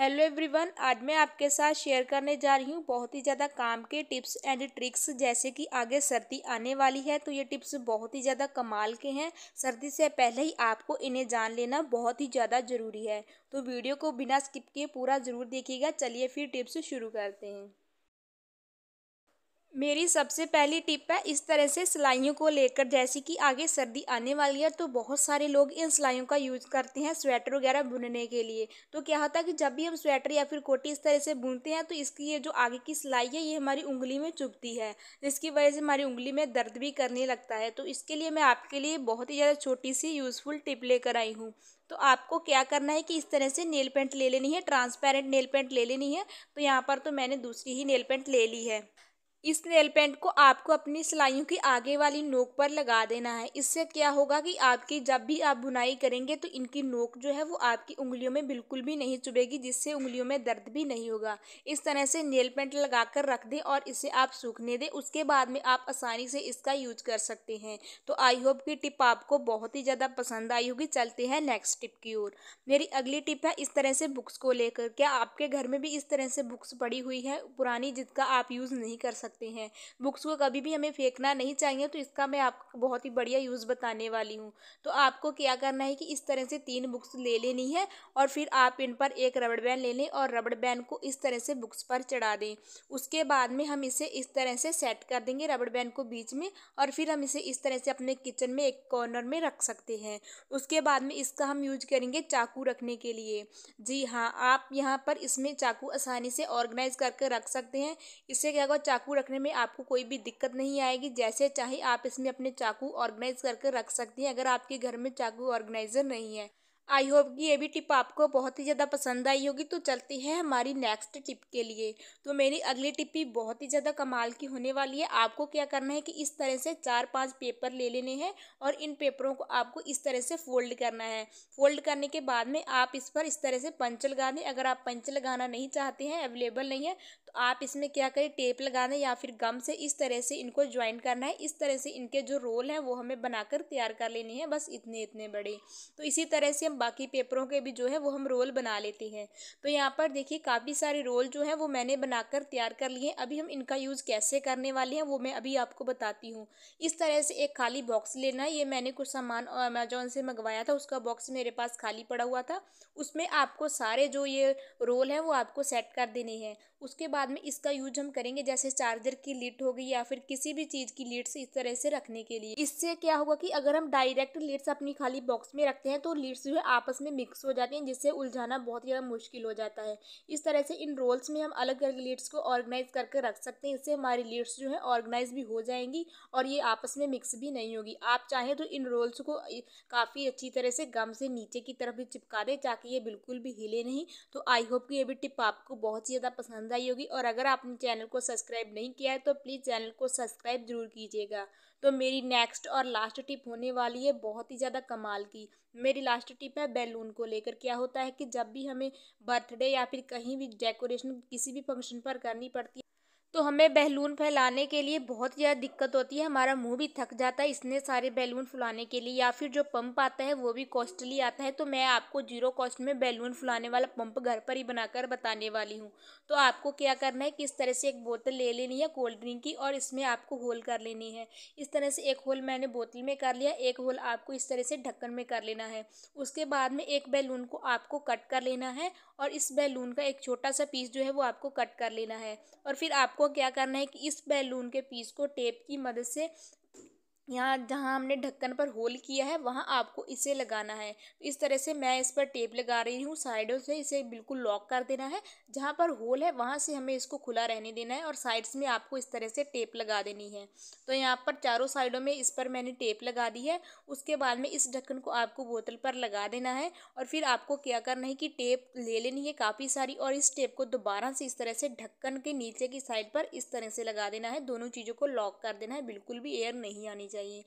hello everyone आज मैं आपके साथ शेयर करने जा रही हूँ बहुत ही ज़्यादा काम के टिप्स एंड ट्रिक्स जैसे कि आगे सर्दी आने वाली है तो ये टिप्स बहुत ही ज़्यादा कमाल के हैं सर्दी से पहले ही आपको इन्हें जान लेना बहुत ही ज़्यादा ज़रूरी है तो वीडियो को बिना स्किप किए पूरा ज़रूर देखिएगा चलिए फिर टिप्स शुरू करते हैं मेरी सबसे पहली टिप है इस तरह से सिलाइयों को लेकर जैसे कि आगे सर्दी आने वाली है तो बहुत सारे लोग इन सिलाइयों का यूज़ करते हैं स्वेटर वगैरह बुनने के लिए तो क्या होता है कि जब भी हम स्वेटर या फिर कोटी इस तरह से बुनते हैं तो इसकी ये जो आगे की सिलाई है ये हमारी उंगली में चुभती है जिसकी वजह से हमारी उंगली में दर्द भी करने लगता है तो इसके लिए मैं आपके लिए बहुत ही ज़्यादा छोटी सी यूज़फुल टिप लेकर आई हूँ तो आपको क्या करना है कि इस तरह से नेल पेंट ले लेनी है ट्रांसपेरेंट नेल पेंट ले लेनी है तो यहाँ पर तो मैंने दूसरी ही नेल पेंट ले ली है इस नेल पेंट को आपको अपनी सिलाइयों की आगे वाली नोक पर लगा देना है इससे क्या होगा कि आपकी जब भी आप बुनाई करेंगे तो इनकी नोक जो है वो आपकी उंगलियों में बिल्कुल भी नहीं चुभेगी जिससे उंगलियों में दर्द भी नहीं होगा इस तरह से नेल पेंट लगा कर रख दें और इसे आप सूखने दें उसके बाद में आप आसानी से इसका यूज कर सकते हैं तो आई होप की टिप आपको बहुत ही ज़्यादा पसंद आई होगी चलते हैं नेक्स्ट टिप की ओर मेरी अगली टिप है इस तरह से बुक्स को लेकर क्या आपके घर में भी इस तरह से बुक्स पड़ी हुई है पुरानी जिसका आप यूज़ नहीं कर सकते सकते हैं बुक्स को कभी भी हमें फेंकना नहीं चाहिए तो इसका मैं आपको बहुत ही बढ़िया यूज़ बताने वाली हूँ तो आपको क्या करना है कि इस तरह से तीन बुक्स ले लेनी है और फिर आप इन पर एक रबड़ बैन ले लें और रबड़ बैन को इस तरह से बुक्स पर चढ़ा दें उसके बाद में हम इसे इस तरह से सेट कर देंगे रबड़ बैन को बीच में और फिर हम इसे इस तरह से अपने किचन में एक कॉर्नर में रख सकते हैं उसके बाद में इसका हम यूज करेंगे चाकू रखने के लिए जी हाँ आप यहाँ पर इसमें चाकू आसानी से ऑर्गेनाइज करके रख सकते हैं इससे क्या होगा चाकू रखने में आपको कोई भी दिक्कत नहीं आएगी जैसे चाहे आप इसमें अपने चाकू ऑर्गेनाइज करके रख सकते हैं अगर आपके घर में चाकू ऑर्गेनाइजर नहीं है आई होप कि ये भी टिप आपको बहुत ही ज़्यादा पसंद आई होगी तो चलती है हमारी नेक्स्ट टिप के लिए तो मेरी अगली टिप भी बहुत ही ज़्यादा कमाल की होने वाली है आपको क्या करना है कि इस तरह से चार पांच पेपर ले लेने हैं और इन पेपरों को आपको इस तरह से फोल्ड करना है फोल्ड करने के बाद में आप इस पर इस तरह से पंच लगा दें अगर आप पंच लगाना नहीं चाहते हैं अवेलेबल नहीं है आप इसमें क्या करें टेप लगाना या फिर गम से इस तरह से इनको ज्वाइन करना है इस तरह से इनके जो रोल हैं वो हमें बनाकर तैयार कर लेनी है बस इतने इतने बड़े तो इसी तरह से हम बाकी पेपरों के भी जो है वो हम रोल बना लेते हैं तो यहाँ पर देखिए काफ़ी सारे रोल जो हैं वो मैंने बनाकर तैयार कर लिए हैं अभी हम इनका यूज़ कैसे करने वाले हैं वो मैं अभी आपको बताती हूँ इस तरह से एक खाली बॉक्स लेना है ये मैंने कुछ सामान अमेजोन से मंगवाया था उसका बॉक्स मेरे पास खाली पड़ा हुआ था उसमें आपको सारे जो ये रोल हैं वो आपको सेट कर देने हैं उसके बाद बाद में इसका यूज हम करेंगे जैसे चार्जर की लीड हो गई या फिर किसी भी चीज़ की लीड्स इस तरह से रखने के लिए इससे क्या होगा कि अगर हम डायरेक्ट लीड्स अपनी खाली बॉक्स में रखते हैं तो लीड्स जो है आपस में मिक्स हो जाती हैं जिससे उलझाना बहुत ज़्यादा मुश्किल हो जाता है इस तरह से इन रोल्स में हम अलग अलग लीड्स को ऑर्गेनाइज करके रख सकते हैं इससे हमारी लीड्स जो है ऑर्गेनाइज भी हो जाएंगी और ये आपस में मिक्स भी नहीं होगी आप चाहें तो इन रोल्स को काफ़ी अच्छी तरह से गम से नीचे की तरफ भी चिपका दें ताकि ये बिल्कुल भी हिले नहीं तो आई होप कि ये भी टिप आपको बहुत ज़्यादा पसंद आई होगी और अगर आपने चैनल को सब्सक्राइब नहीं किया है तो प्लीज़ चैनल को सब्सक्राइब ज़रूर कीजिएगा तो मेरी नेक्स्ट और लास्ट टिप होने वाली है बहुत ही ज़्यादा कमाल की मेरी लास्ट टिप है बैलून को लेकर क्या होता है कि जब भी हमें बर्थडे या फिर कहीं भी डेकोरेशन किसी भी फंक्शन पर करनी पड़ती है तो हमें बैलून फैलाने के लिए बहुत ज़्यादा दिक्कत होती है हमारा मुंह भी थक जाता है इसने सारे बैलून फुलाने के लिए या फिर जो पंप आता है वो भी कॉस्टली आता है तो मैं आपको जीरो कॉस्ट में बैलून फुलाने वाला पंप घर पर ही बनाकर बताने वाली हूँ तो आपको क्या करना है किस तरह से एक बोतल ले लेनी है कोल्ड ड्रिंक की और इसमें आपको होल कर लेनी है इस तरह से एक होल मैंने बोतल में कर लिया एक होल आपको इस तरह से ढक्कन में कर लेना है उसके बाद में एक बैलून को आपको कट कर लेना है और इस बैलून का एक छोटा सा पीस जो है वो आपको कट कर लेना है और फिर आपको आपको क्या करना है कि इस बैलून के पीस को टेप की मदद से यहाँ जहाँ हमने ढक्कन पर होल किया है वहाँ आपको इसे लगाना है इस तरह से मैं इस पर टेप लगा रही हूँ साइडों से इसे बिल्कुल लॉक कर देना है जहाँ पर होल है वहाँ से हमें इसको खुला रहने देना है और साइड्स में आपको इस तरह से टेप लगा देनी है तो यहाँ पर चारों साइडों में इस पर मैंने टेप लगा दी है उसके बाद में इस ढक्कन को आपको बोतल पर लगा देना है और फिर आपको क्या करना है कि टेप ले लेनी है काफ़ी सारी और इस टेप को दोबारा से इस तरह से ढक्कन के नीचे की साइड पर इस तरह से लगा देना है दोनों चीज़ों को लॉक कर देना है बिल्कुल भी एयर नहीं आनी चाहिए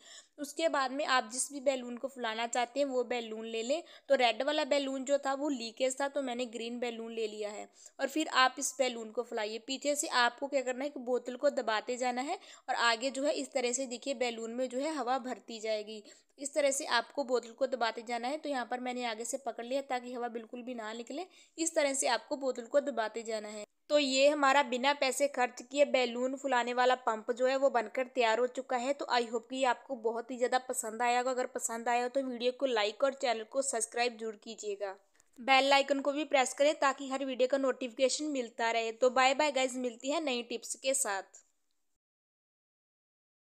उसके बाद में आप जिस भी बैलून को फुलाना चाहते हैं वो बैलून ले लें तो रेड वाला बैलून जो था वो लीकेज था तो मैंने ग्रीन बैलून ले लिया है और फिर आप इस बैलून को फुलाइए पीछे से आपको क्या करना है कि बोतल को दबाते जाना है और आगे जो है इस तरह से देखिए बैलून में जो है हवा भरती जाएगी इस तरह से आपको बोतल को दबाते जाना है तो यहाँ पर मैंने आगे से पकड़ लिया ताकि हवा बिल्कुल भी ना निकले इस तरह से आपको बोतल को दबाते जाना है तो ये हमारा बिना पैसे खर्च किए बैलून फुलाने वाला पंप जो है वो बनकर तैयार हो चुका है तो आई होप कि आपको बहुत ही ज़्यादा पसंद आया होगा अगर पसंद आया हो तो वीडियो को लाइक और चैनल को सब्सक्राइब जरूर कीजिएगा बेल आइकन को भी प्रेस करें ताकि हर वीडियो का नोटिफिकेशन मिलता रहे तो बाय बाय गाइज मिलती है नई टिप्स के साथ